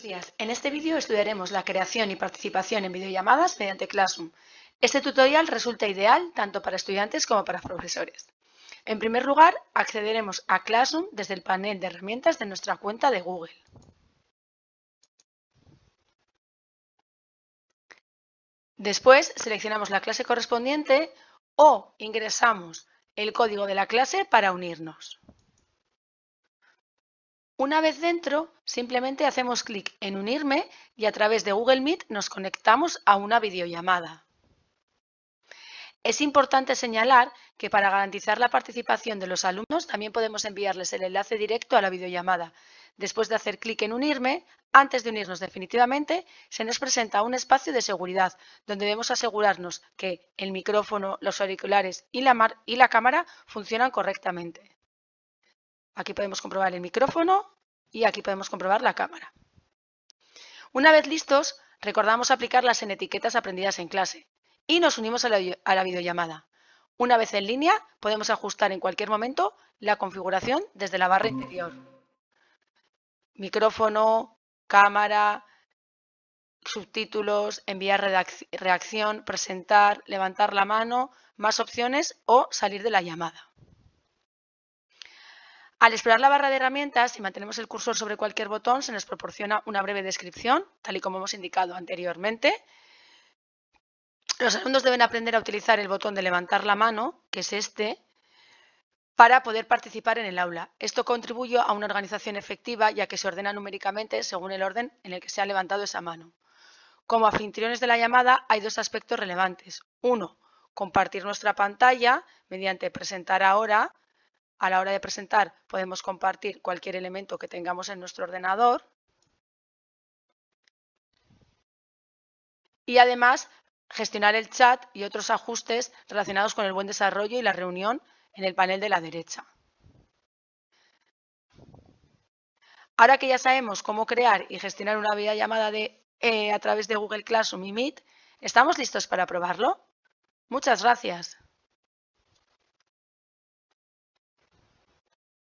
Buenos días, en este vídeo estudiaremos la creación y participación en videollamadas mediante Classroom. Este tutorial resulta ideal tanto para estudiantes como para profesores. En primer lugar, accederemos a Classroom desde el panel de herramientas de nuestra cuenta de Google. Después, seleccionamos la clase correspondiente o ingresamos el código de la clase para unirnos. Una vez dentro, simplemente hacemos clic en Unirme y a través de Google Meet nos conectamos a una videollamada. Es importante señalar que para garantizar la participación de los alumnos también podemos enviarles el enlace directo a la videollamada. Después de hacer clic en Unirme, antes de unirnos definitivamente, se nos presenta un espacio de seguridad donde debemos asegurarnos que el micrófono, los auriculares y la, y la cámara funcionan correctamente. Aquí podemos comprobar el micrófono, y aquí podemos comprobar la cámara. Una vez listos, recordamos aplicarlas en etiquetas aprendidas en clase y nos unimos a la, a la videollamada. Una vez en línea, podemos ajustar en cualquier momento la configuración desde la barra interior. Micrófono, cámara, subtítulos, enviar reacción, presentar, levantar la mano, más opciones o salir de la llamada. Al explorar la barra de herramientas, y mantenemos el cursor sobre cualquier botón, se nos proporciona una breve descripción, tal y como hemos indicado anteriormente. Los alumnos deben aprender a utilizar el botón de levantar la mano, que es este, para poder participar en el aula. Esto contribuye a una organización efectiva, ya que se ordena numéricamente según el orden en el que se ha levantado esa mano. Como anfitriones de la llamada hay dos aspectos relevantes. Uno, compartir nuestra pantalla mediante presentar ahora a la hora de presentar podemos compartir cualquier elemento que tengamos en nuestro ordenador. Y además gestionar el chat y otros ajustes relacionados con el buen desarrollo y la reunión en el panel de la derecha. Ahora que ya sabemos cómo crear y gestionar una vía de, eh, a través de Google Classroom y Meet, ¿estamos listos para probarlo? Muchas gracias.